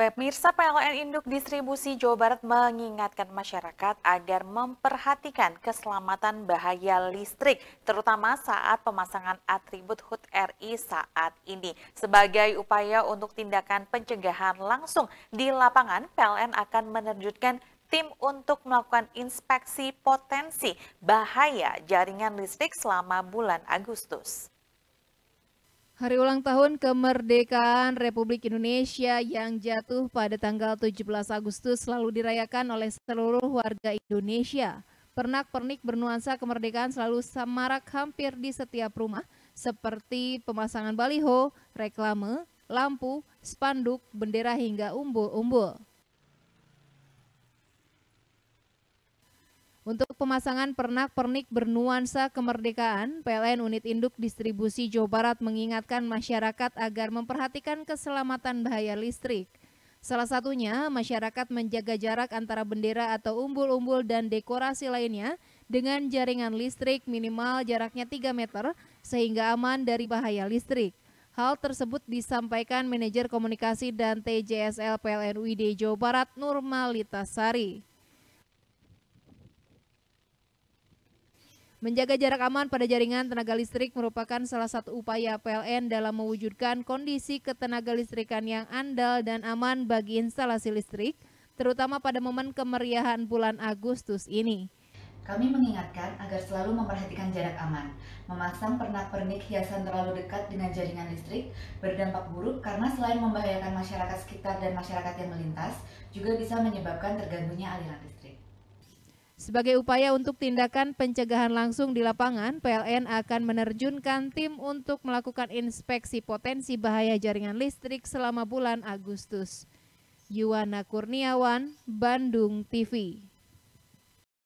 Pemirsa PLN Induk Distribusi Jawa Barat mengingatkan masyarakat agar memperhatikan keselamatan bahaya listrik, terutama saat pemasangan atribut HUT RI saat ini. Sebagai upaya untuk tindakan pencegahan langsung di lapangan, PLN akan menerjutkan tim untuk melakukan inspeksi potensi bahaya jaringan listrik selama bulan Agustus. Hari ulang tahun kemerdekaan Republik Indonesia yang jatuh pada tanggal 17 Agustus selalu dirayakan oleh seluruh warga Indonesia. Pernak-pernik bernuansa kemerdekaan selalu semarak hampir di setiap rumah, seperti pemasangan baliho, reklame, lampu, spanduk, bendera hingga umbul-umbul. Untuk pemasangan pernak-pernik bernuansa kemerdekaan, PLN Unit Induk Distribusi Jawa Barat mengingatkan masyarakat agar memperhatikan keselamatan bahaya listrik. Salah satunya, masyarakat menjaga jarak antara bendera atau umbul-umbul dan dekorasi lainnya dengan jaringan listrik minimal jaraknya 3 meter sehingga aman dari bahaya listrik. Hal tersebut disampaikan Manajer Komunikasi dan TJSL PLN UID Jawa Barat Nurmalita Sari. Menjaga jarak aman pada jaringan tenaga listrik merupakan salah satu upaya PLN dalam mewujudkan kondisi ketenaga listrikan yang andal dan aman bagi instalasi listrik, terutama pada momen kemeriahan bulan Agustus ini. Kami mengingatkan agar selalu memperhatikan jarak aman. Memasang pernak-pernik hiasan terlalu dekat dengan jaringan listrik berdampak buruk karena selain membahayakan masyarakat sekitar dan masyarakat yang melintas, juga bisa menyebabkan terganggunya aliran listrik. Sebagai upaya untuk tindakan pencegahan langsung di lapangan, PLN akan menerjunkan tim untuk melakukan inspeksi potensi bahaya jaringan listrik selama bulan Agustus. Yuwana Kurniawan, Bandung TV.